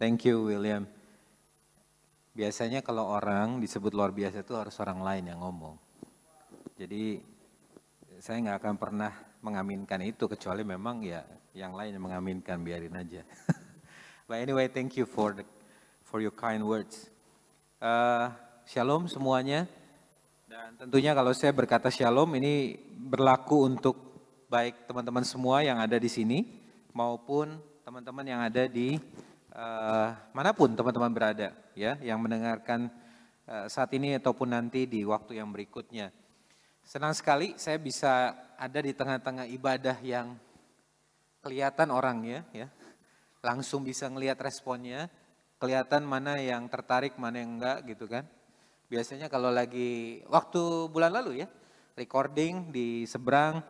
Thank you William. Biasanya kalau orang disebut luar biasa itu harus orang lain yang ngomong. Jadi saya nggak akan pernah mengaminkan itu kecuali memang ya yang lain yang mengaminkan biarin aja. But anyway, thank you for the, for your kind words. Uh, shalom semuanya. Dan tentunya kalau saya berkata shalom ini berlaku untuk baik teman-teman semua yang ada di sini maupun teman-teman yang ada di uh, manapun teman-teman berada ya yang mendengarkan uh, saat ini ataupun nanti di waktu yang berikutnya. Senang sekali saya bisa ada di tengah-tengah ibadah yang kelihatan orang ya, ya. Langsung bisa ngelihat responnya, kelihatan mana yang tertarik, mana yang enggak gitu kan. Biasanya kalau lagi waktu bulan lalu ya, recording di seberang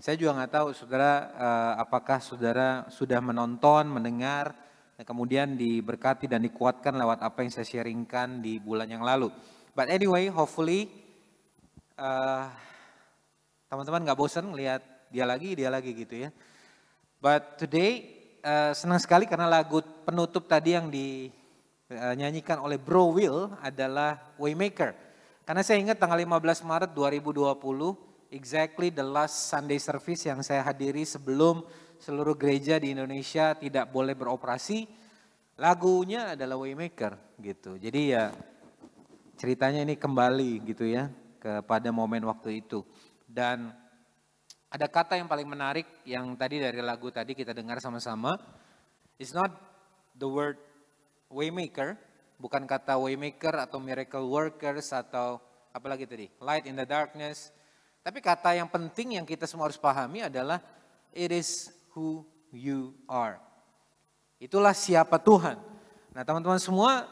saya juga nggak tahu saudara eh, apakah saudara sudah menonton, mendengar, dan kemudian diberkati dan dikuatkan lewat apa yang saya sharingkan di bulan yang lalu. But anyway, hopefully teman eh, teman-teman nggak bosan lihat dia lagi, dia lagi gitu ya. But today uh, senang sekali karena lagu penutup tadi yang dinyanyikan eh, oleh Bro Will adalah Waymaker. Karena saya ingat tanggal 15 Maret 2020, exactly the last Sunday service yang saya hadiri sebelum seluruh gereja di Indonesia tidak boleh beroperasi, lagunya adalah Waymaker gitu. Jadi ya ceritanya ini kembali gitu ya kepada momen waktu itu. Dan ada kata yang paling menarik yang tadi dari lagu tadi kita dengar sama-sama. It's not the word waymaker, bukan kata waymaker atau miracle workers atau apalagi tadi, light in the darkness. Tapi kata yang penting yang kita semua harus pahami adalah it is who you are. Itulah siapa Tuhan. Nah teman-teman semua,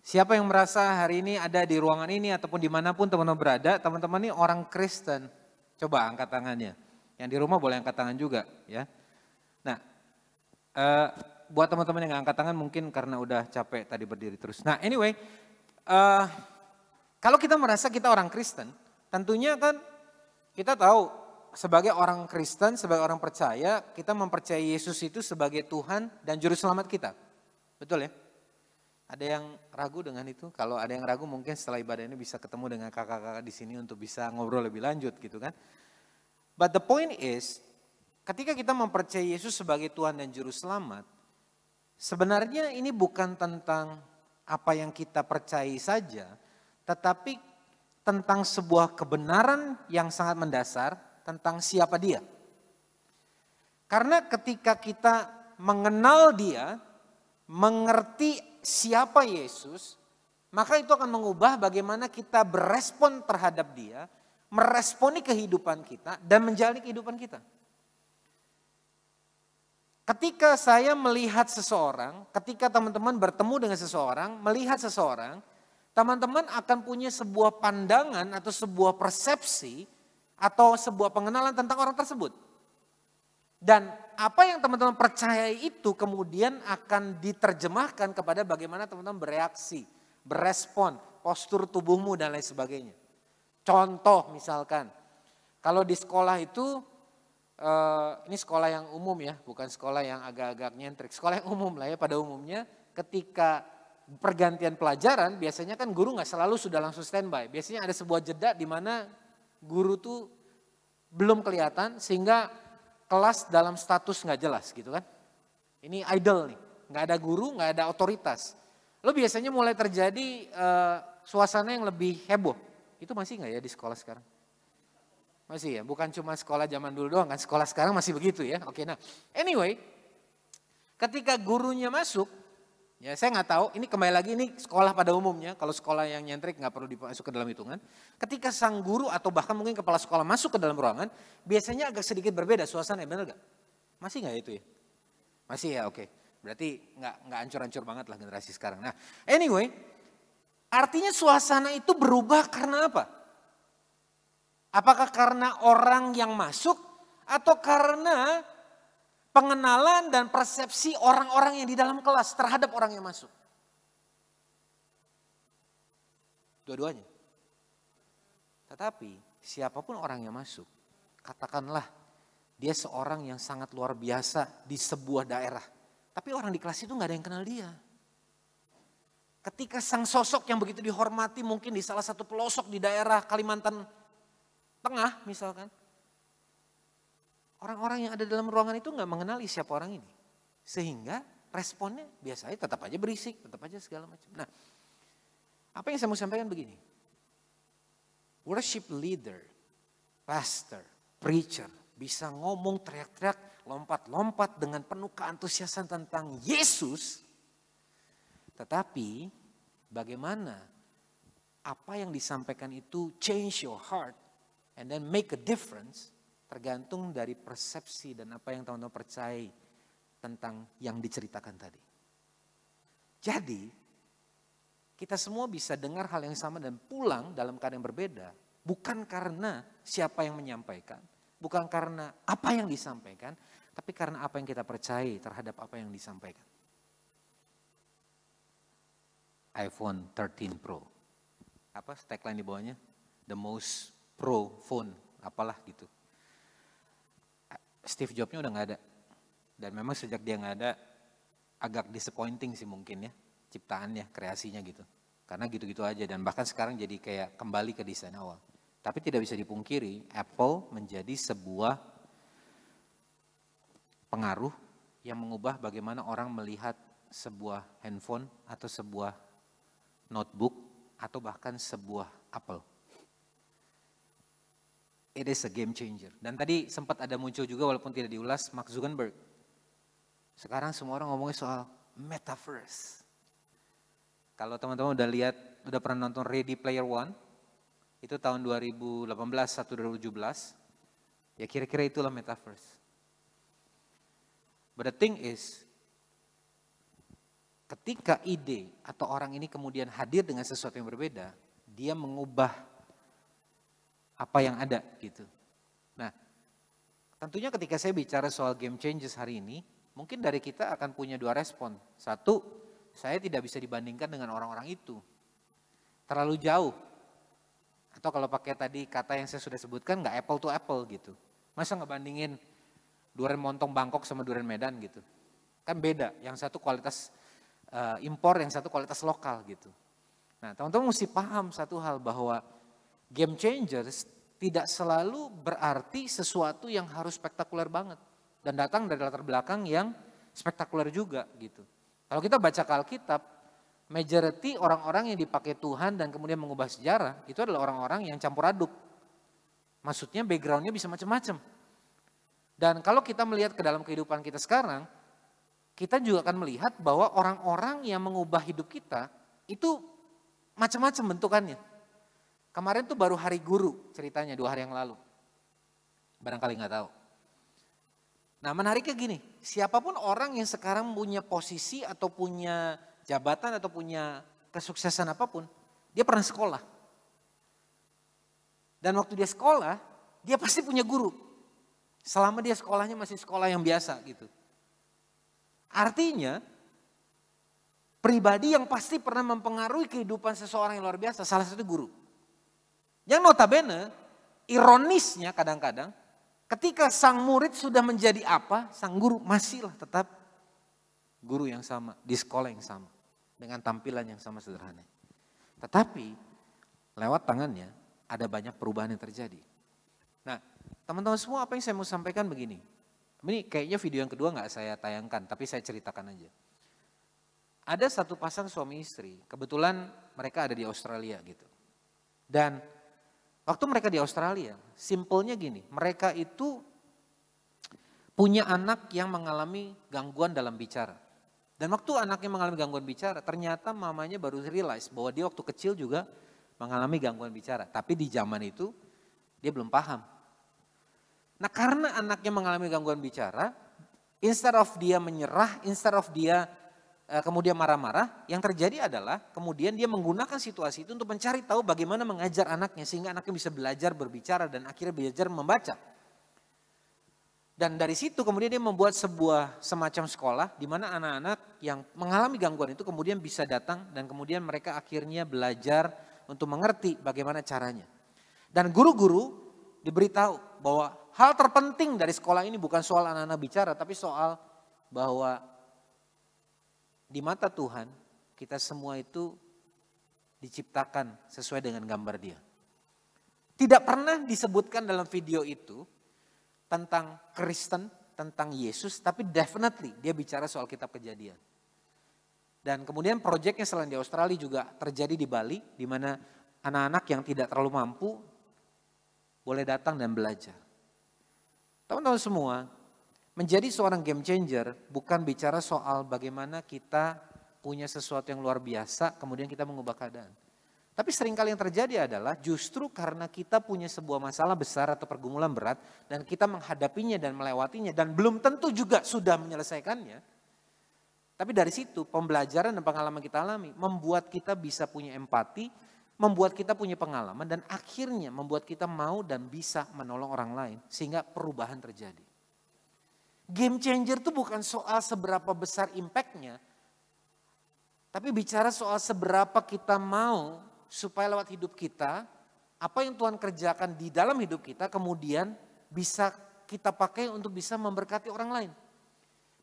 siapa yang merasa hari ini ada di ruangan ini ataupun dimanapun teman-teman berada, teman-teman ini orang Kristen. Coba angkat tangannya. Yang di rumah boleh angkat tangan juga ya. Nah, uh, buat teman-teman yang angkat tangan mungkin karena udah capek tadi berdiri terus. Nah anyway, uh, kalau kita merasa kita orang Kristen, tentunya kan kita tahu sebagai orang Kristen, sebagai orang percaya, kita mempercayai Yesus itu sebagai Tuhan dan juru selamat kita. Betul ya? Ada yang ragu dengan itu? Kalau ada yang ragu mungkin setelah ibadah ini bisa ketemu dengan kakak-kakak di sini untuk bisa ngobrol lebih lanjut gitu kan. But the point is, ketika kita mempercayai Yesus sebagai Tuhan dan juru selamat, sebenarnya ini bukan tentang apa yang kita percayai saja, tetapi tentang sebuah kebenaran yang sangat mendasar tentang siapa dia. Karena ketika kita mengenal dia, mengerti siapa Yesus, maka itu akan mengubah bagaimana kita berespon terhadap dia, meresponi kehidupan kita dan menjalani kehidupan kita. Ketika saya melihat seseorang, ketika teman-teman bertemu dengan seseorang, melihat seseorang, teman-teman akan punya sebuah pandangan atau sebuah persepsi atau sebuah pengenalan tentang orang tersebut. Dan apa yang teman-teman percayai itu kemudian akan diterjemahkan kepada bagaimana teman-teman bereaksi, berespon, postur tubuhmu dan lain sebagainya. Contoh misalkan, kalau di sekolah itu, eh, ini sekolah yang umum ya, bukan sekolah yang agak-agak nyentrik. Sekolah yang umum lah ya pada umumnya ketika pergantian pelajaran biasanya kan guru nggak selalu sudah langsung standby. Biasanya ada sebuah jeda di mana guru tuh belum kelihatan sehingga kelas dalam status nggak jelas gitu kan. Ini idol nih, nggak ada guru, nggak ada otoritas. Lo biasanya mulai terjadi uh, suasana yang lebih heboh. Itu masih nggak ya di sekolah sekarang? Masih ya, bukan cuma sekolah zaman dulu doang kan, sekolah sekarang masih begitu ya. Oke, nah anyway, ketika gurunya masuk, Ya, saya nggak tahu, ini kembali lagi ini sekolah pada umumnya, kalau sekolah yang nyentrik nggak perlu dimasuk ke dalam hitungan. Ketika sang guru atau bahkan mungkin kepala sekolah masuk ke dalam ruangan, biasanya agak sedikit berbeda suasana, benar nggak? Masih nggak itu ya? Masih ya, oke. Berarti nggak nggak ancur-ancur banget lah generasi sekarang. Nah, anyway, artinya suasana itu berubah karena apa? Apakah karena orang yang masuk atau karena pengenalan dan persepsi orang-orang yang di dalam kelas terhadap orang yang masuk. Dua-duanya. Tetapi siapapun orang yang masuk, katakanlah dia seorang yang sangat luar biasa di sebuah daerah. Tapi orang di kelas itu nggak ada yang kenal dia. Ketika sang sosok yang begitu dihormati mungkin di salah satu pelosok di daerah Kalimantan Tengah misalkan. Orang-orang yang ada dalam ruangan itu nggak mengenali siapa orang ini. Sehingga responnya biasanya tetap aja berisik, tetap aja segala macam. Nah, apa yang saya mau sampaikan begini. Worship leader, pastor, preacher bisa ngomong teriak-teriak, lompat-lompat dengan penuh keantusiasan tentang Yesus. Tetapi bagaimana apa yang disampaikan itu change your heart and then make a difference Tergantung dari persepsi dan apa yang teman-teman percayai tentang yang diceritakan tadi. Jadi, kita semua bisa dengar hal yang sama dan pulang dalam keadaan yang berbeda. Bukan karena siapa yang menyampaikan, bukan karena apa yang disampaikan, tapi karena apa yang kita percaya terhadap apa yang disampaikan. iPhone 13 Pro. Apa tagline di bawahnya? The most pro phone, apalah gitu. Steve Jobsnya udah nggak ada. Dan memang sejak dia nggak ada, agak disappointing sih mungkin ya ciptaannya, kreasinya gitu. Karena gitu-gitu aja dan bahkan sekarang jadi kayak kembali ke desain awal. Tapi tidak bisa dipungkiri Apple menjadi sebuah pengaruh yang mengubah bagaimana orang melihat sebuah handphone atau sebuah notebook atau bahkan sebuah Apple it is a game changer. Dan tadi sempat ada muncul juga walaupun tidak diulas Mark Zuckerberg. Sekarang semua orang ngomongin soal metaverse. Kalau teman-teman udah lihat, udah pernah nonton Ready Player One, itu tahun 2018 atau 2017, ya kira-kira itulah metaverse. But the thing is, ketika ide atau orang ini kemudian hadir dengan sesuatu yang berbeda, dia mengubah apa yang ada gitu. Nah, tentunya ketika saya bicara soal game changes hari ini, mungkin dari kita akan punya dua respon. Satu, saya tidak bisa dibandingkan dengan orang-orang itu. Terlalu jauh. Atau kalau pakai tadi kata yang saya sudah sebutkan, nggak apple to apple gitu. Masa bandingin durian montong Bangkok sama durian Medan gitu. Kan beda, yang satu kualitas uh, impor, yang satu kualitas lokal gitu. Nah teman-teman mesti paham satu hal bahwa game changers tidak selalu berarti sesuatu yang harus spektakuler banget dan datang dari latar belakang yang spektakuler juga gitu. Kalau kita baca Alkitab, majority orang-orang yang dipakai Tuhan dan kemudian mengubah sejarah itu adalah orang-orang yang campur aduk. Maksudnya backgroundnya bisa macam-macam. Dan kalau kita melihat ke dalam kehidupan kita sekarang, kita juga akan melihat bahwa orang-orang yang mengubah hidup kita itu macam-macam bentukannya Kemarin tuh baru hari guru ceritanya dua hari yang lalu. Barangkali nggak tahu. Nah menariknya gini, siapapun orang yang sekarang punya posisi atau punya jabatan atau punya kesuksesan apapun, dia pernah sekolah. Dan waktu dia sekolah, dia pasti punya guru. Selama dia sekolahnya masih sekolah yang biasa gitu. Artinya, pribadi yang pasti pernah mempengaruhi kehidupan seseorang yang luar biasa, salah satu guru. Yang notabene, ironisnya kadang-kadang, ketika sang murid sudah menjadi apa, sang guru masihlah tetap guru yang sama, di sekolah yang sama, dengan tampilan yang sama sederhana. Tetapi lewat tangannya ada banyak perubahan yang terjadi. Nah, teman-teman semua apa yang saya mau sampaikan begini. Ini kayaknya video yang kedua nggak saya tayangkan, tapi saya ceritakan aja. Ada satu pasang suami istri, kebetulan mereka ada di Australia gitu. Dan Waktu mereka di Australia, simpelnya gini, mereka itu punya anak yang mengalami gangguan dalam bicara. Dan waktu anaknya mengalami gangguan bicara, ternyata mamanya baru realize bahwa dia waktu kecil juga mengalami gangguan bicara. Tapi di zaman itu dia belum paham. Nah karena anaknya mengalami gangguan bicara, instead of dia menyerah, instead of dia Eh, kemudian marah-marah, yang terjadi adalah kemudian dia menggunakan situasi itu untuk mencari tahu bagaimana mengajar anaknya sehingga anaknya bisa belajar berbicara dan akhirnya belajar membaca. Dan dari situ kemudian dia membuat sebuah semacam sekolah di mana anak-anak yang mengalami gangguan itu kemudian bisa datang dan kemudian mereka akhirnya belajar untuk mengerti bagaimana caranya. Dan guru-guru diberitahu bahwa hal terpenting dari sekolah ini bukan soal anak-anak bicara tapi soal bahwa di mata Tuhan kita semua itu diciptakan sesuai dengan gambar dia. Tidak pernah disebutkan dalam video itu tentang Kristen, tentang Yesus, tapi definitely dia bicara soal kitab kejadian. Dan kemudian proyeknya selain di Australia juga terjadi di Bali, di mana anak-anak yang tidak terlalu mampu boleh datang dan belajar. Teman-teman semua, Menjadi seorang game changer bukan bicara soal bagaimana kita punya sesuatu yang luar biasa kemudian kita mengubah keadaan. Tapi seringkali yang terjadi adalah justru karena kita punya sebuah masalah besar atau pergumulan berat dan kita menghadapinya dan melewatinya dan belum tentu juga sudah menyelesaikannya. Tapi dari situ pembelajaran dan pengalaman kita alami membuat kita bisa punya empati, membuat kita punya pengalaman dan akhirnya membuat kita mau dan bisa menolong orang lain sehingga perubahan terjadi. Game changer itu bukan soal seberapa besar impactnya, tapi bicara soal seberapa kita mau supaya lewat hidup kita, apa yang Tuhan kerjakan di dalam hidup kita kemudian bisa kita pakai untuk bisa memberkati orang lain.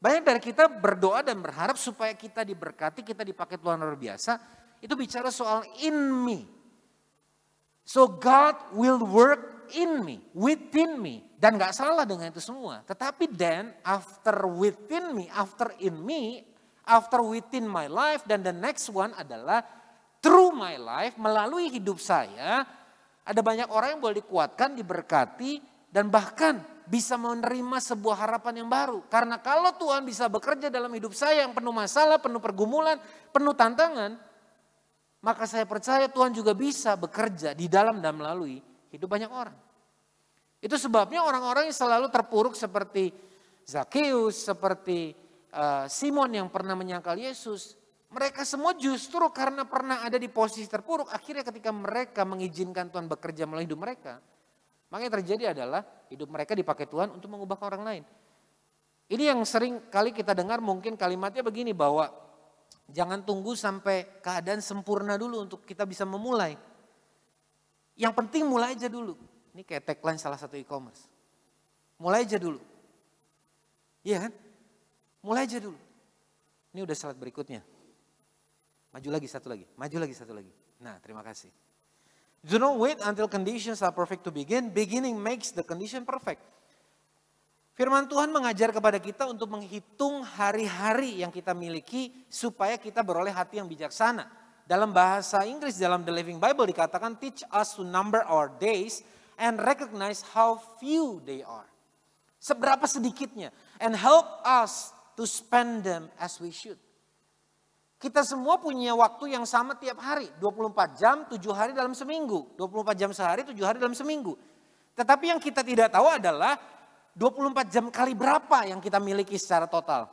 Banyak dari kita berdoa dan berharap supaya kita diberkati, kita dipakai Tuhan luar biasa. Itu bicara soal in me. So God will work in me, within me. Dan gak salah dengan itu semua. Tetapi then after within me, after in me, after within my life dan the next one adalah through my life melalui hidup saya ada banyak orang yang boleh dikuatkan, diberkati dan bahkan bisa menerima sebuah harapan yang baru. Karena kalau Tuhan bisa bekerja dalam hidup saya yang penuh masalah, penuh pergumulan, penuh tantangan, maka saya percaya Tuhan juga bisa bekerja di dalam dan melalui hidup banyak orang. Itu sebabnya orang-orang yang selalu terpuruk seperti Zakheus, seperti eh, Simon yang pernah menyangkal Yesus. Mereka semua justru karena pernah ada di posisi terpuruk, akhirnya ketika mereka mengizinkan Tuhan bekerja melalui hidup mereka, maka yang terjadi adalah hidup mereka dipakai Tuhan untuk mengubah orang lain. Ini yang sering kali kita dengar mungkin kalimatnya begini bahwa jangan tunggu sampai keadaan sempurna dulu untuk kita bisa memulai. Yang penting mulai aja dulu. Ini kayak tagline salah satu e-commerce. Mulai aja dulu. Iya kan? Mulai aja dulu. Ini udah slide berikutnya. Maju lagi satu lagi, maju lagi satu lagi. Nah, terima kasih. Do not wait until conditions are perfect to begin. Beginning makes the condition perfect. Firman Tuhan mengajar kepada kita untuk menghitung hari-hari yang kita miliki supaya kita beroleh hati yang bijaksana. Dalam bahasa Inggris dalam The Living Bible dikatakan teach us to number our days and recognize how few they are. Seberapa sedikitnya. And help us to spend them as we should. Kita semua punya waktu yang sama tiap hari. 24 jam, 7 hari dalam seminggu. 24 jam sehari, 7 hari dalam seminggu. Tetapi yang kita tidak tahu adalah 24 jam kali berapa yang kita miliki secara total.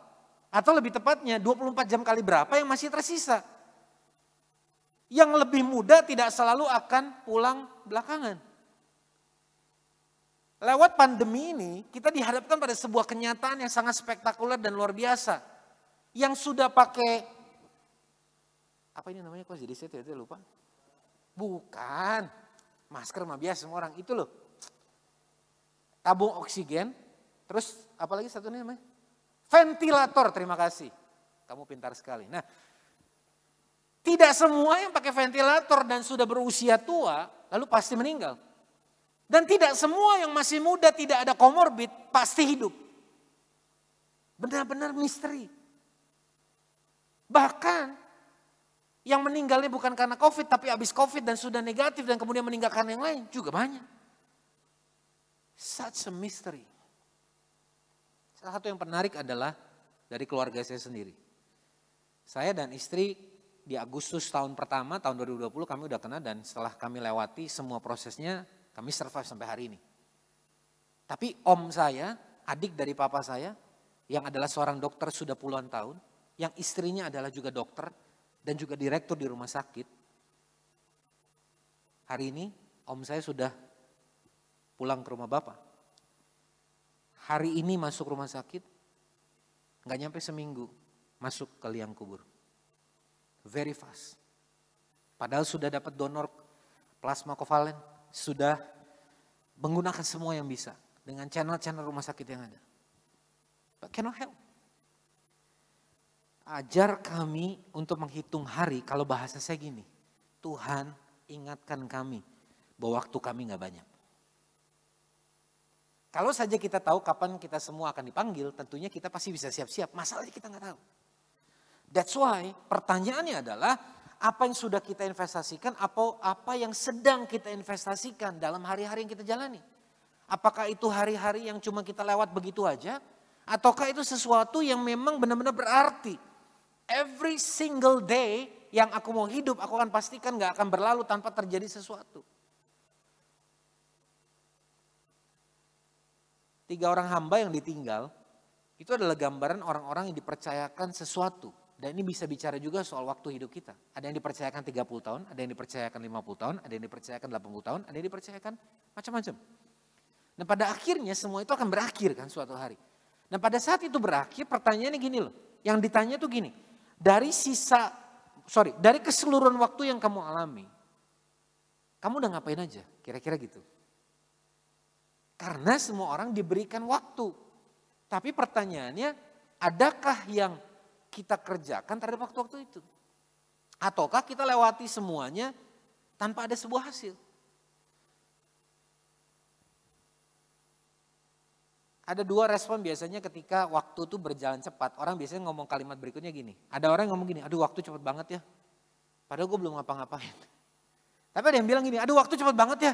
Atau lebih tepatnya 24 jam kali berapa yang masih tersisa. Yang lebih muda tidak selalu akan pulang belakangan lewat pandemi ini kita dihadapkan pada sebuah kenyataan yang sangat spektakuler dan luar biasa. Yang sudah pakai apa ini namanya kok jadi saya itu lupa. Bukan masker mah biasa semua orang itu loh. Tabung oksigen, terus apalagi satu ini namanya ventilator. Terima kasih. Kamu pintar sekali. Nah, tidak semua yang pakai ventilator dan sudah berusia tua lalu pasti meninggal. Dan tidak semua yang masih muda tidak ada komorbid pasti hidup. Benar-benar misteri. Bahkan yang meninggalnya bukan karena COVID tapi habis COVID dan sudah negatif dan kemudian meninggalkan yang lain juga banyak. Such a mystery. Salah satu yang menarik adalah dari keluarga saya sendiri. Saya dan istri di Agustus tahun pertama tahun 2020 kami udah kena dan setelah kami lewati semua prosesnya kami survive sampai hari ini. Tapi om saya, adik dari papa saya, yang adalah seorang dokter sudah puluhan tahun, yang istrinya adalah juga dokter dan juga direktur di rumah sakit. Hari ini om saya sudah pulang ke rumah bapak. Hari ini masuk rumah sakit, nggak nyampe seminggu masuk ke liang kubur. Very fast. Padahal sudah dapat donor plasma kovalen sudah menggunakan semua yang bisa dengan channel-channel rumah sakit yang ada. But cannot help. Ajar kami untuk menghitung hari kalau bahasa saya gini. Tuhan ingatkan kami bahwa waktu kami nggak banyak. Kalau saja kita tahu kapan kita semua akan dipanggil, tentunya kita pasti bisa siap-siap. Masalahnya kita nggak tahu. That's why pertanyaannya adalah apa yang sudah kita investasikan atau apa yang sedang kita investasikan dalam hari-hari yang kita jalani. Apakah itu hari-hari yang cuma kita lewat begitu aja ataukah itu sesuatu yang memang benar-benar berarti. Every single day yang aku mau hidup aku akan pastikan gak akan berlalu tanpa terjadi sesuatu. Tiga orang hamba yang ditinggal itu adalah gambaran orang-orang yang dipercayakan sesuatu dan ini bisa bicara juga soal waktu hidup kita. Ada yang dipercayakan 30 tahun, ada yang dipercayakan 50 tahun, ada yang dipercayakan 80 tahun, ada yang dipercayakan macam-macam. Dan pada akhirnya semua itu akan berakhir kan suatu hari. Dan pada saat itu berakhir pertanyaannya gini loh. Yang ditanya tuh gini. Dari sisa, sorry, dari keseluruhan waktu yang kamu alami. Kamu udah ngapain aja kira-kira gitu. Karena semua orang diberikan waktu. Tapi pertanyaannya adakah yang kita kerjakan terhadap waktu-waktu itu. Ataukah kita lewati semuanya tanpa ada sebuah hasil. Ada dua respon biasanya ketika waktu itu berjalan cepat. Orang biasanya ngomong kalimat berikutnya gini. Ada orang yang ngomong gini, aduh waktu cepat banget ya. Padahal gue belum ngapa-ngapain. Tapi ada yang bilang gini, aduh waktu cepat banget ya.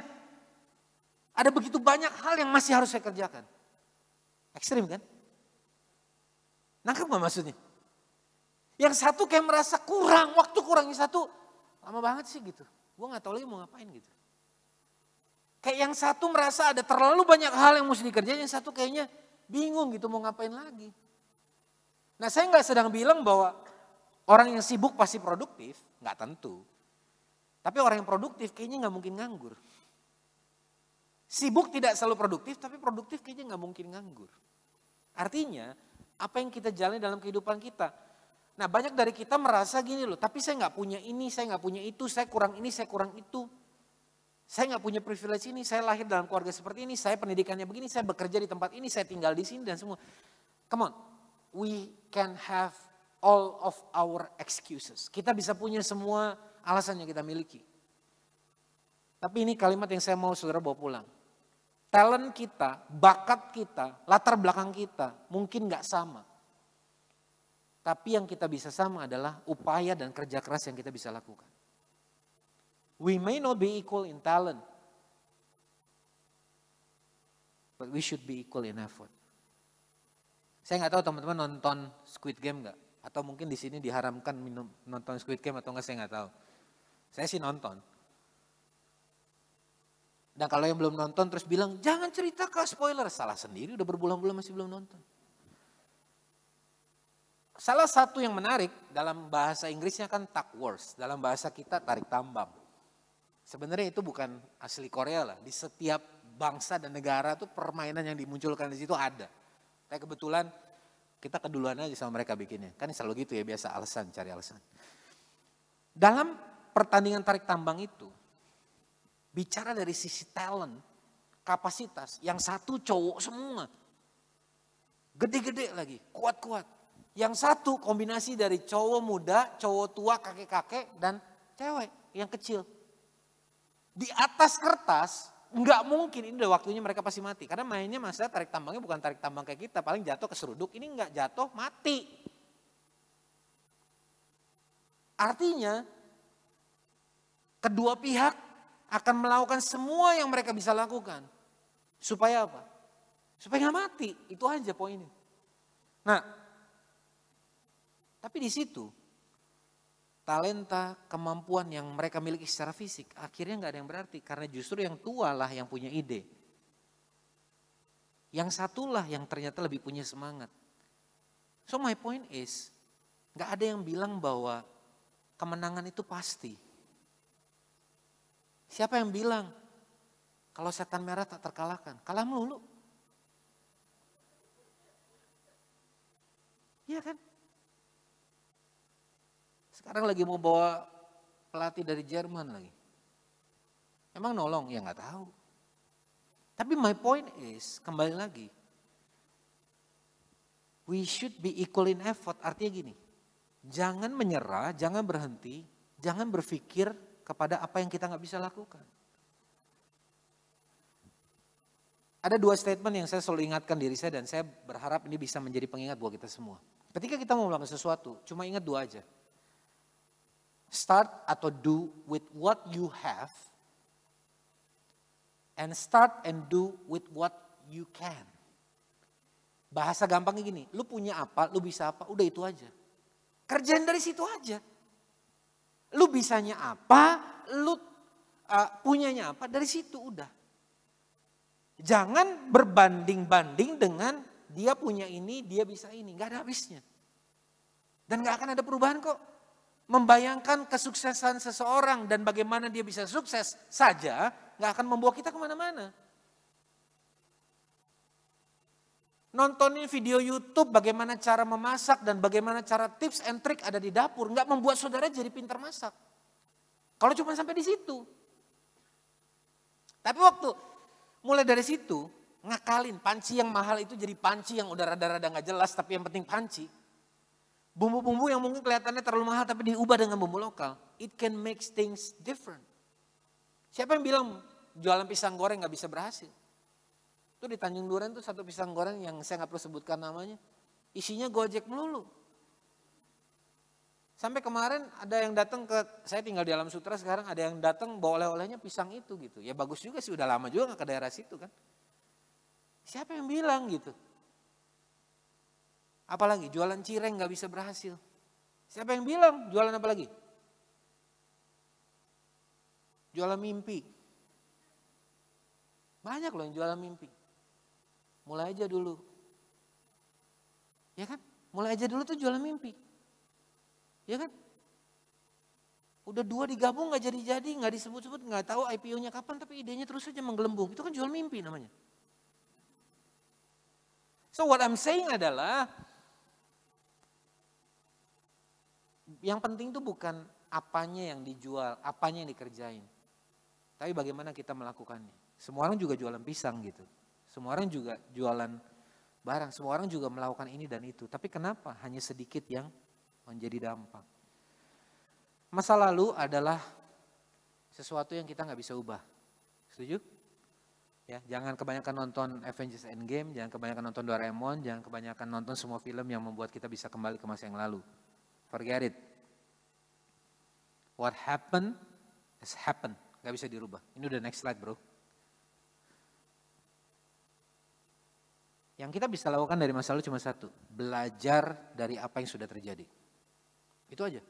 Ada begitu banyak hal yang masih harus saya kerjakan. Ekstrim kan? Nangkep gak maksudnya? Yang satu kayak merasa kurang, waktu kurang. satu lama banget sih gitu. Gue gak tahu lagi mau ngapain gitu. Kayak yang satu merasa ada terlalu banyak hal yang mesti dikerjain. Yang satu kayaknya bingung gitu mau ngapain lagi. Nah saya gak sedang bilang bahwa orang yang sibuk pasti produktif. Gak tentu. Tapi orang yang produktif kayaknya gak mungkin nganggur. Sibuk tidak selalu produktif, tapi produktif kayaknya gak mungkin nganggur. Artinya, apa yang kita jalani dalam kehidupan kita, Nah banyak dari kita merasa gini loh, tapi saya nggak punya ini, saya nggak punya itu, saya kurang ini, saya kurang itu. Saya nggak punya privilege ini, saya lahir dalam keluarga seperti ini, saya pendidikannya begini, saya bekerja di tempat ini, saya tinggal di sini dan semua. Come on, we can have all of our excuses. Kita bisa punya semua alasan yang kita miliki. Tapi ini kalimat yang saya mau saudara bawa pulang. Talent kita, bakat kita, latar belakang kita mungkin nggak sama. Tapi yang kita bisa sama adalah upaya dan kerja keras yang kita bisa lakukan. We may not be equal in talent, but we should be equal in effort. Saya nggak tahu teman-teman nonton Squid Game nggak? Atau mungkin di sini diharamkan minum, nonton Squid Game atau nggak? Saya nggak tahu. Saya sih nonton. Dan kalau yang belum nonton terus bilang jangan cerita ke spoiler, salah sendiri udah berbulan-bulan masih belum nonton. Salah satu yang menarik dalam bahasa Inggrisnya kan wars dalam bahasa kita tarik tambang. Sebenarnya itu bukan asli Korea lah, di setiap bangsa dan negara tuh permainan yang dimunculkan di situ ada. Tapi kebetulan kita keduluan aja sama mereka bikinnya. Kan selalu gitu ya biasa alasan, cari alasan. Dalam pertandingan tarik tambang itu, bicara dari sisi talent, kapasitas, yang satu cowok semua. Gede-gede lagi, kuat-kuat yang satu kombinasi dari cowok muda, cowok tua, kakek-kakek dan cewek yang kecil. Di atas kertas nggak mungkin ini udah waktunya mereka pasti mati. Karena mainnya masa tarik tambangnya bukan tarik tambang kayak kita. Paling jatuh ke seruduk, ini nggak jatuh mati. Artinya kedua pihak akan melakukan semua yang mereka bisa lakukan. Supaya apa? Supaya nggak mati. Itu aja poinnya. Nah, tapi di situ talenta, kemampuan yang mereka miliki secara fisik akhirnya nggak ada yang berarti karena justru yang tua lah yang punya ide. Yang satulah yang ternyata lebih punya semangat. So my point is, nggak ada yang bilang bahwa kemenangan itu pasti. Siapa yang bilang kalau setan merah tak terkalahkan? Kalah melulu. Iya kan? Sekarang lagi mau bawa pelatih dari Jerman lagi. Emang nolong? Ya nggak tahu. Tapi my point is, kembali lagi. We should be equal in effort. Artinya gini, jangan menyerah, jangan berhenti, jangan berpikir kepada apa yang kita nggak bisa lakukan. Ada dua statement yang saya selalu ingatkan diri saya dan saya berharap ini bisa menjadi pengingat buat kita semua. Ketika kita mau melakukan sesuatu, cuma ingat dua aja. Start atau do with what you have and start and do with what you can. Bahasa gampangnya gini, lu punya apa, lu bisa apa, udah itu aja. Kerjaan dari situ aja. Lu bisanya apa, lu uh, punyanya apa, dari situ udah. Jangan berbanding-banding dengan dia punya ini, dia bisa ini. Gak ada habisnya. Dan gak akan ada perubahan kok membayangkan kesuksesan seseorang dan bagaimana dia bisa sukses saja nggak akan membawa kita kemana-mana. Nontonin video YouTube bagaimana cara memasak dan bagaimana cara tips and trick ada di dapur nggak membuat saudara jadi pintar masak. Kalau cuma sampai di situ. Tapi waktu mulai dari situ ngakalin panci yang mahal itu jadi panci yang udah rada-rada nggak jelas tapi yang penting panci Bumbu-bumbu yang mungkin kelihatannya terlalu mahal tapi diubah dengan bumbu lokal. It can make things different. Siapa yang bilang jualan pisang goreng nggak bisa berhasil? Itu di Tanjung Duren tuh satu pisang goreng yang saya nggak perlu sebutkan namanya. Isinya gojek melulu. Sampai kemarin ada yang datang ke saya tinggal di Alam Sutra sekarang ada yang datang bawa oleh-olehnya pisang itu gitu. Ya bagus juga sih udah lama juga gak ke daerah situ kan. Siapa yang bilang gitu? Apalagi jualan cireng nggak bisa berhasil. Siapa yang bilang jualan apa lagi? Jualan mimpi. Banyak loh yang jualan mimpi. Mulai aja dulu. Ya kan? Mulai aja dulu tuh jualan mimpi. Ya kan? Udah dua digabung nggak jadi-jadi, nggak disebut-sebut, nggak tahu IPO-nya kapan, tapi idenya terus aja menggelembung. Itu kan jual mimpi namanya. So what I'm saying adalah Yang penting itu bukan apanya yang dijual, apanya yang dikerjain. Tapi bagaimana kita melakukannya. Semua orang juga jualan pisang gitu. Semua orang juga jualan barang. Semua orang juga melakukan ini dan itu. Tapi kenapa hanya sedikit yang menjadi dampak. Masa lalu adalah sesuatu yang kita nggak bisa ubah. Setuju? Ya, jangan kebanyakan nonton Avengers Endgame, jangan kebanyakan nonton Doraemon, jangan kebanyakan nonton semua film yang membuat kita bisa kembali ke masa yang lalu. Forget it. What happened has happened. Gak bisa dirubah. Ini udah next slide bro. Yang kita bisa lakukan dari masa lalu cuma satu. Belajar dari apa yang sudah terjadi. Itu aja.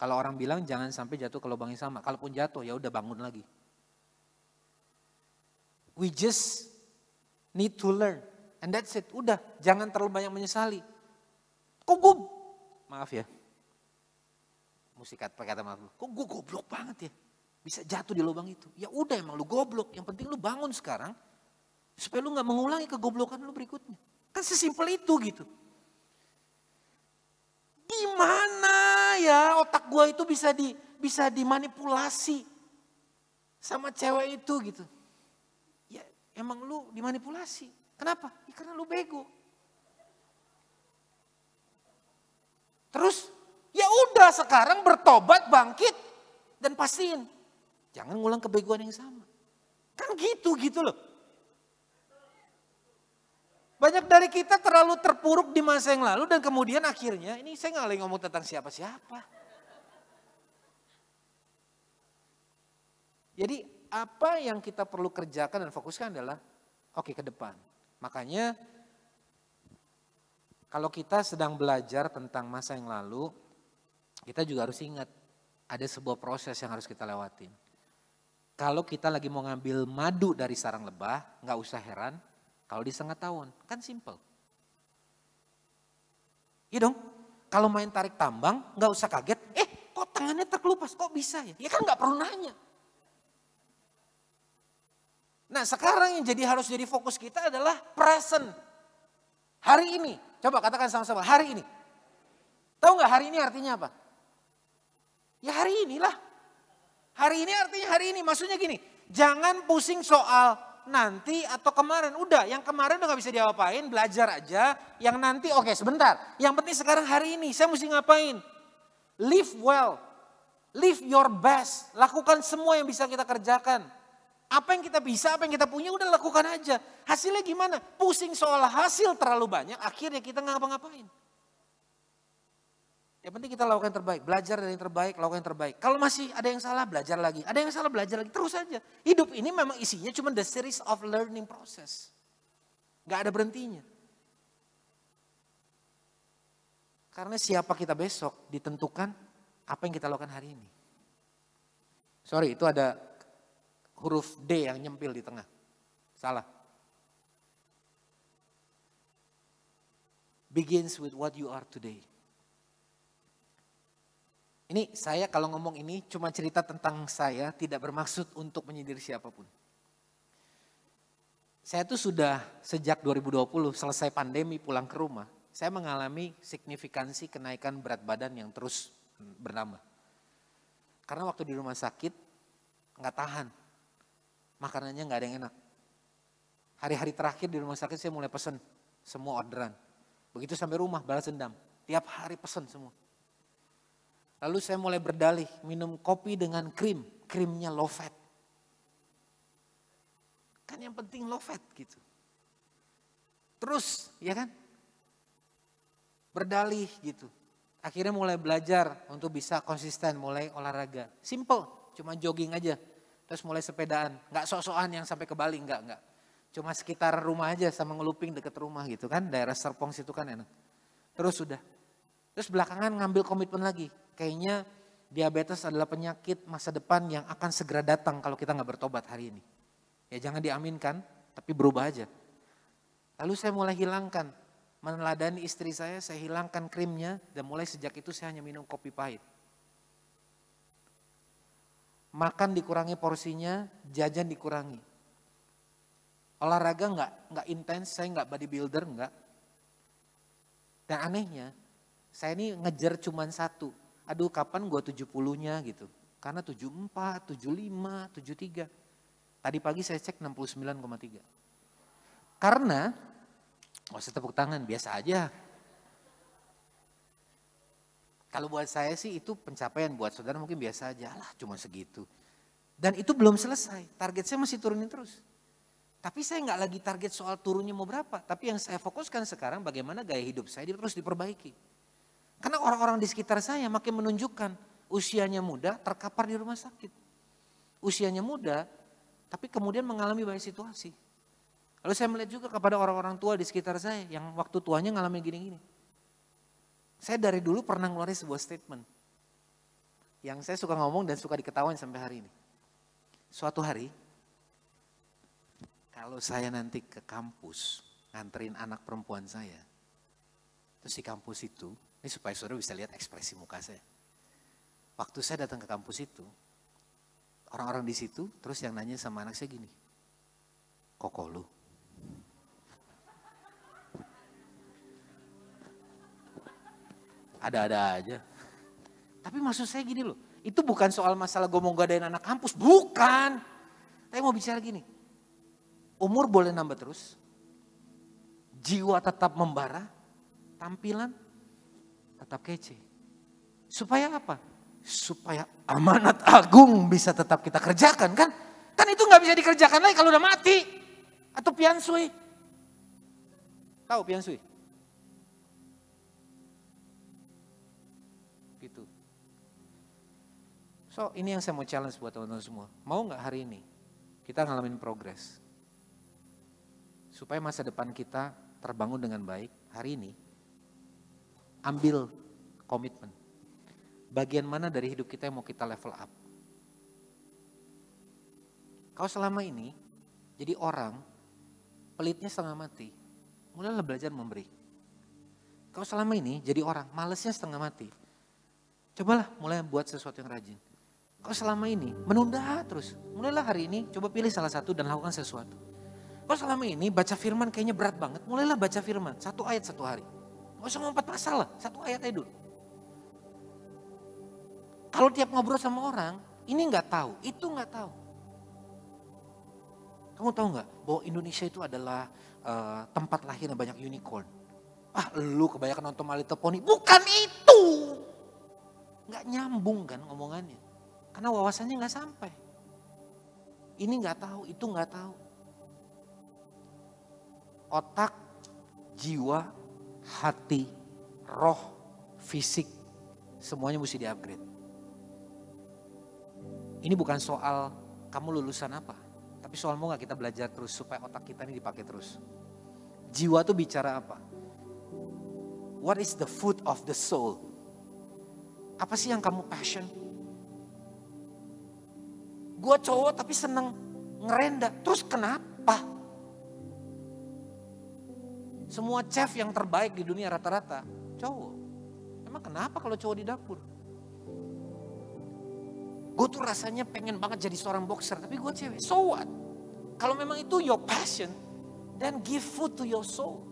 Kalau orang bilang jangan sampai jatuh ke lubang yang sama. Kalaupun jatuh ya udah bangun lagi. We just need to learn. And that's it. Udah, jangan terlalu banyak menyesali. Kok gue maaf ya. Mesti kata kata maaf. Kok gue goblok banget ya? Bisa jatuh di lubang itu. Ya udah emang lu goblok. Yang penting lu bangun sekarang. Supaya lu gak mengulangi kegoblokan lu berikutnya. Kan sesimpel itu gitu. Gimana ya otak gue itu bisa di bisa dimanipulasi sama cewek itu gitu. Ya emang lu dimanipulasi. Kenapa? Ya karena lu bego. Terus ya udah sekarang bertobat, bangkit dan pastiin jangan ngulang kebegoan yang sama. Kan gitu gitu loh. Banyak dari kita terlalu terpuruk di masa yang lalu dan kemudian akhirnya ini saya nggak lagi ngomong tentang siapa-siapa. Jadi apa yang kita perlu kerjakan dan fokuskan adalah oke okay, ke depan. Makanya kalau kita sedang belajar tentang masa yang lalu, kita juga harus ingat ada sebuah proses yang harus kita lewatin. Kalau kita lagi mau ngambil madu dari sarang lebah, nggak usah heran kalau di setengah tahun, kan simple. Iya dong, kalau main tarik tambang nggak usah kaget, eh kok tangannya terkelupas, kok bisa ya? Ya kan nggak perlu nanya. Nah sekarang yang jadi harus jadi fokus kita adalah present. Hari ini, Coba katakan sama-sama, hari ini. Tahu nggak hari ini artinya apa? Ya hari inilah. Hari ini artinya hari ini. Maksudnya gini, jangan pusing soal nanti atau kemarin. Udah, yang kemarin udah gak bisa diapain, belajar aja. Yang nanti oke okay, sebentar. Yang penting sekarang hari ini, saya mesti ngapain? Live well. Live your best. Lakukan semua yang bisa kita kerjakan. Apa yang kita bisa, apa yang kita punya udah lakukan aja. Hasilnya gimana? Pusing soal hasil terlalu banyak, akhirnya kita nggak ngapa-ngapain. Yang penting kita lakukan yang terbaik, belajar dari yang terbaik, lakukan yang terbaik. Kalau masih ada yang salah, belajar lagi. Ada yang salah, belajar lagi. Terus saja. Hidup ini memang isinya cuma the series of learning process. Gak ada berhentinya. Karena siapa kita besok ditentukan apa yang kita lakukan hari ini. Sorry, itu ada huruf D yang nyempil di tengah. Salah. Begins with what you are today. Ini saya kalau ngomong ini cuma cerita tentang saya, tidak bermaksud untuk menyindir siapapun. Saya tuh sudah sejak 2020 selesai pandemi pulang ke rumah, saya mengalami signifikansi kenaikan berat badan yang terus bernama, Karena waktu di rumah sakit nggak tahan, makanannya nggak ada yang enak. Hari-hari terakhir di rumah sakit saya mulai pesen semua orderan. Begitu sampai rumah balas dendam. Tiap hari pesen semua. Lalu saya mulai berdalih minum kopi dengan krim. Krimnya low fat. Kan yang penting low fat gitu. Terus ya kan. Berdalih gitu. Akhirnya mulai belajar untuk bisa konsisten mulai olahraga. Simple, cuma jogging aja Terus mulai sepedaan, nggak sok-sokan yang sampai ke Bali, nggak nggak. Cuma sekitar rumah aja sama ngeluping deket rumah gitu kan, daerah Serpong situ kan enak. Terus sudah. Terus belakangan ngambil komitmen lagi. Kayaknya diabetes adalah penyakit masa depan yang akan segera datang kalau kita nggak bertobat hari ini. Ya jangan diaminkan, tapi berubah aja. Lalu saya mulai hilangkan, meneladani istri saya, saya hilangkan krimnya dan mulai sejak itu saya hanya minum kopi pahit makan dikurangi porsinya, jajan dikurangi. Olahraga nggak nggak intens, saya nggak bodybuilder nggak. Dan anehnya, saya ini ngejar cuman satu. Aduh kapan gua 70-nya gitu. Karena 74, 75, 73. Tadi pagi saya cek 69,3. Karena, oh usah tepuk tangan biasa aja. Kalau buat saya sih itu pencapaian, buat saudara mungkin biasa aja lah cuma segitu. Dan itu belum selesai, target saya masih turunin terus. Tapi saya nggak lagi target soal turunnya mau berapa. Tapi yang saya fokuskan sekarang bagaimana gaya hidup saya terus diperbaiki. Karena orang-orang di sekitar saya makin menunjukkan usianya muda terkapar di rumah sakit. Usianya muda tapi kemudian mengalami banyak situasi. Lalu saya melihat juga kepada orang-orang tua di sekitar saya yang waktu tuanya ngalamin gini-gini. Saya dari dulu pernah ngeluarin sebuah statement. Yang saya suka ngomong dan suka diketawain sampai hari ini. Suatu hari, kalau saya nanti ke kampus, nganterin anak perempuan saya. Terus di kampus itu, ini supaya saudara bisa lihat ekspresi muka saya. Waktu saya datang ke kampus itu, orang-orang di situ terus yang nanya sama anak saya gini, kok lu, Ada-ada aja. Tapi maksud saya gini loh, itu bukan soal masalah gue mau gadain anak kampus, bukan. Tapi mau bicara gini, umur boleh nambah terus, jiwa tetap membara, tampilan tetap kece. Supaya apa? Supaya amanat agung bisa tetap kita kerjakan kan? Kan itu nggak bisa dikerjakan lagi kalau udah mati atau piansui. Tahu piansui? So ini yang saya mau challenge buat teman-teman semua. Mau nggak hari ini kita ngalamin progres? Supaya masa depan kita terbangun dengan baik hari ini. Ambil komitmen. Bagian mana dari hidup kita yang mau kita level up? Kau selama ini jadi orang pelitnya setengah mati. Mulailah belajar memberi. Kau selama ini jadi orang malesnya setengah mati. Cobalah mulai buat sesuatu yang rajin Kau selama ini menunda terus. Mulailah hari ini, coba pilih salah satu dan lakukan sesuatu. Kau selama ini baca firman kayaknya berat banget. Mulailah baca firman, satu ayat satu hari. Gak usah empat pasal lah, satu ayat aja dulu. Kalau tiap ngobrol sama orang, ini nggak tahu, itu nggak tahu. Kamu tahu nggak bahwa Indonesia itu adalah uh, tempat lahirnya banyak unicorn. Ah lu kebanyakan nonton Malita teleponi. Pony. Bukan itu. Nggak nyambung kan ngomongannya. Karena wawasannya nggak sampai. Ini nggak tahu, itu nggak tahu. Otak, jiwa, hati, roh, fisik, semuanya mesti diupgrade. Ini bukan soal kamu lulusan apa, tapi soal mau nggak kita belajar terus supaya otak kita ini dipakai terus. Jiwa tuh bicara apa? What is the food of the soul? Apa sih yang kamu passion? Gue cowok tapi seneng ngerenda. Terus kenapa? Semua chef yang terbaik di dunia rata-rata cowok. Emang kenapa kalau cowok di dapur? Gue tuh rasanya pengen banget jadi seorang boxer. Tapi gue cewek. So what? Kalau memang itu your passion. Then give food to your soul.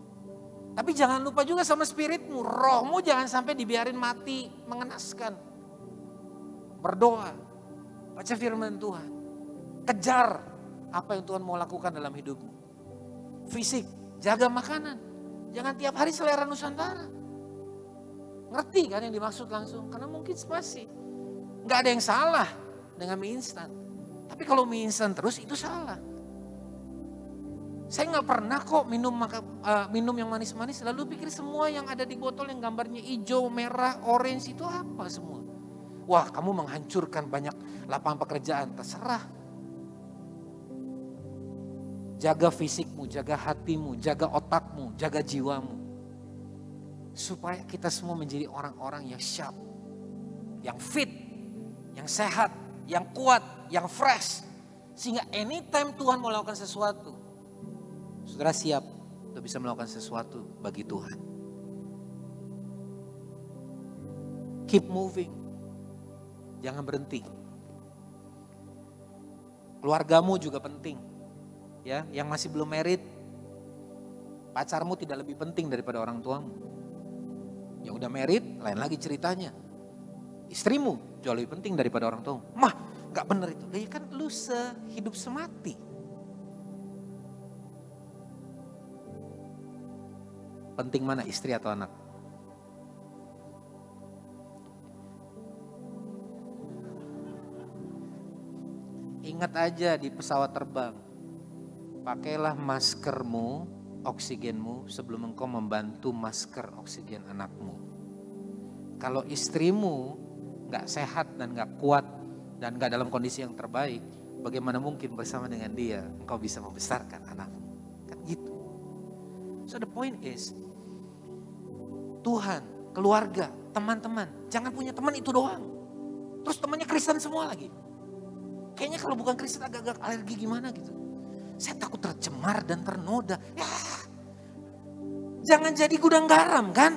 Tapi jangan lupa juga sama spiritmu. Rohmu jangan sampai dibiarin mati. Mengenaskan. Berdoa Baca firman Tuhan. Kejar apa yang Tuhan mau lakukan dalam hidupmu. Fisik, jaga makanan. Jangan tiap hari selera Nusantara. Ngerti kan yang dimaksud langsung? Karena mungkin spasi. Gak ada yang salah dengan mie instan. Tapi kalau mie instan terus itu salah. Saya nggak pernah kok minum maka, uh, minum yang manis-manis. Lalu pikir semua yang ada di botol yang gambarnya hijau, merah, orange itu apa semua? wah kamu menghancurkan banyak lapangan pekerjaan, terserah. Jaga fisikmu, jaga hatimu, jaga otakmu, jaga jiwamu. Supaya kita semua menjadi orang-orang yang sharp, yang fit, yang sehat, yang kuat, yang fresh. Sehingga anytime Tuhan mau lakukan sesuatu, saudara siap untuk bisa melakukan sesuatu bagi Tuhan. Keep moving. Jangan berhenti. Keluargamu juga penting. Ya, yang masih belum merit, pacarmu tidak lebih penting daripada orang tuamu. Yang udah merit, lain lagi ceritanya. Istrimu jauh lebih penting daripada orang tuamu. Mah, nggak bener itu. Ya kan lu sehidup semati. Penting mana istri atau anak? Ingat aja di pesawat terbang. Pakailah maskermu, oksigenmu sebelum engkau membantu masker oksigen anakmu. Kalau istrimu nggak sehat dan nggak kuat dan nggak dalam kondisi yang terbaik, bagaimana mungkin bersama dengan dia engkau bisa membesarkan anakmu? Kan gitu. So the point is, Tuhan, keluarga, teman-teman, jangan punya teman itu doang. Terus temannya Kristen semua lagi. Kayaknya kalau bukan Kristen agak-agak alergi gimana gitu. Saya takut tercemar dan ternoda. Ya, jangan jadi gudang garam kan?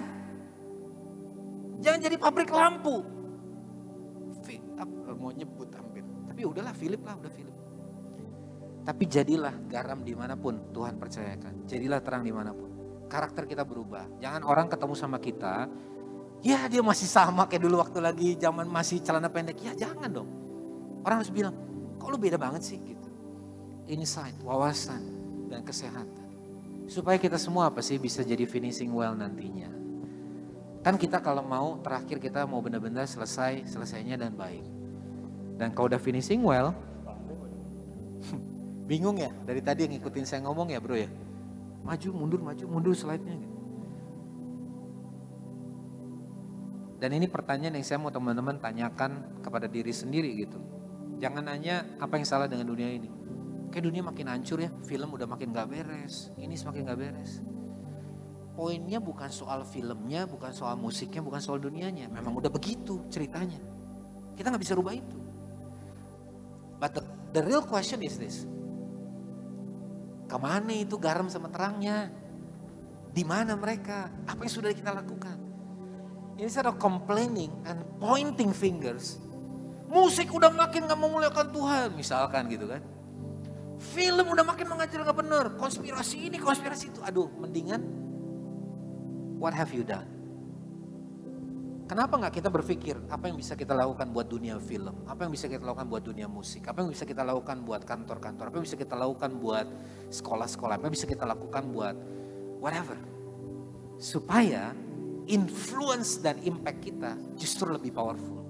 Jangan jadi pabrik lampu. Eh, mau nyebut hampir. Tapi udahlah Philip lah, udah Philip. Tapi jadilah garam dimanapun Tuhan percayakan. Jadilah terang dimanapun. Karakter kita berubah. Jangan orang ketemu sama kita. Ya dia masih sama kayak dulu waktu lagi zaman masih celana pendek. Ya jangan dong. Orang harus bilang, kok lu beda banget sih gitu. Insight, wawasan, dan kesehatan. Supaya kita semua apa sih bisa jadi finishing well nantinya. Kan kita kalau mau terakhir kita mau benar-benar selesai, selesainya dan baik. Dan kalau udah finishing well, bingung ya dari tadi yang ngikutin saya ngomong ya bro ya. Maju, mundur, maju, mundur slide-nya gitu. Dan ini pertanyaan yang saya mau teman-teman tanyakan kepada diri sendiri gitu Jangan nanya apa yang salah dengan dunia ini. Kayak dunia makin hancur ya, film udah makin gak beres, ini semakin gak beres. Poinnya bukan soal filmnya, bukan soal musiknya, bukan soal dunianya. Memang udah begitu ceritanya. Kita gak bisa rubah itu. But the, the real question is this. Kemana itu garam sama terangnya? Di mana mereka? Apa yang sudah kita lakukan? Instead of complaining and pointing fingers, Musik udah makin gak memuliakan Tuhan, misalkan gitu kan. Film udah makin mengajar gak bener, konspirasi ini, konspirasi itu. Aduh, mendingan what have you done? Kenapa nggak kita berpikir apa yang bisa kita lakukan buat dunia film, apa yang bisa kita lakukan buat dunia musik, apa yang bisa kita lakukan buat kantor-kantor, apa yang bisa kita lakukan buat sekolah-sekolah, apa yang bisa kita lakukan buat whatever. Supaya influence dan impact kita justru lebih powerful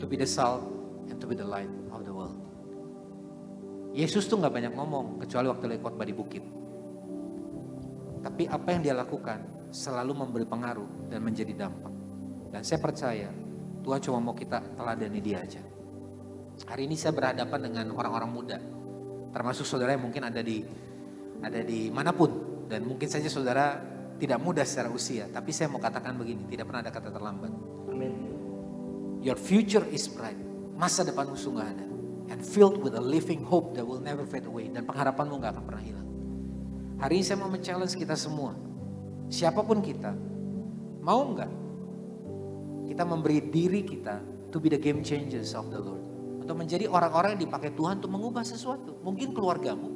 to be the salt and to be the light of the world. Yesus tuh nggak banyak ngomong kecuali waktu lewat khotbah di bukit. Tapi apa yang dia lakukan selalu memberi pengaruh dan menjadi dampak. Dan saya percaya Tuhan cuma mau kita teladani dia aja. Hari ini saya berhadapan dengan orang-orang muda, termasuk saudara yang mungkin ada di ada di manapun dan mungkin saja saudara tidak muda secara usia, tapi saya mau katakan begini, tidak pernah ada kata terlambat. Your future is bright. Masa depanmu sungguh ada. And filled with a living hope that will never fade away. Dan pengharapanmu gak akan pernah hilang. Hari ini saya mau men-challenge kita semua. Siapapun kita. Mau nggak? Kita memberi diri kita to be the game changers of the Lord. Untuk menjadi orang-orang yang dipakai Tuhan untuk mengubah sesuatu. Mungkin keluargamu,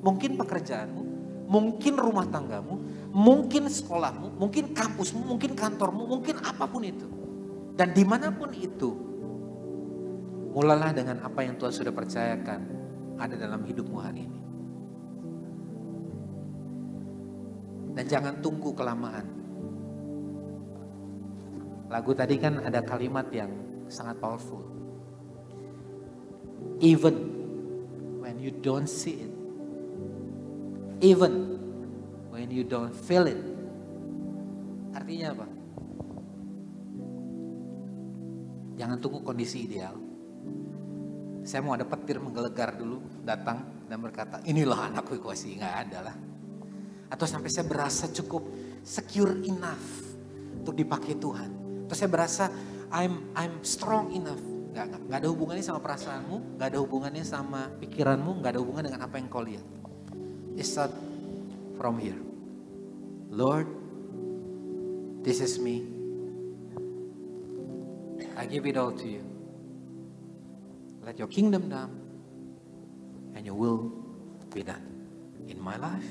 mungkin pekerjaanmu, mungkin rumah tanggamu, mungkin sekolahmu, mungkin kampusmu, mungkin kantormu, mungkin apapun itu. Dan dimanapun itu, mulalah dengan apa yang Tuhan sudah percayakan ada dalam hidupmu hari ini. Dan jangan tunggu kelamaan. Lagu tadi kan ada kalimat yang sangat powerful. Even when you don't see it, even when you don't feel it. Artinya apa? Jangan tunggu kondisi ideal. Saya mau ada petir menggelegar dulu, datang dan berkata, inilah anakku kuasi, nggak ada lah. Atau sampai saya berasa cukup secure enough untuk dipakai Tuhan. Atau saya berasa I'm I'm strong enough. Gak, gak, gak ada hubungannya sama perasaanmu, gak ada hubungannya sama pikiranmu, gak ada hubungan dengan apa yang kau lihat. It's start from here. Lord, this is me. I give it all to you. Let your kingdom come and your will be done in my life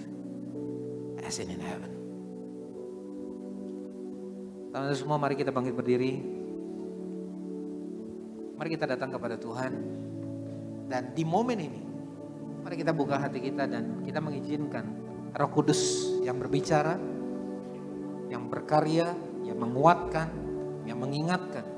as in in heaven. Teman-teman semua mari kita bangkit berdiri. Mari kita datang kepada Tuhan. Dan di momen ini mari kita buka hati kita dan kita mengizinkan Roh Kudus yang berbicara, yang berkarya, yang menguatkan, yang mengingatkan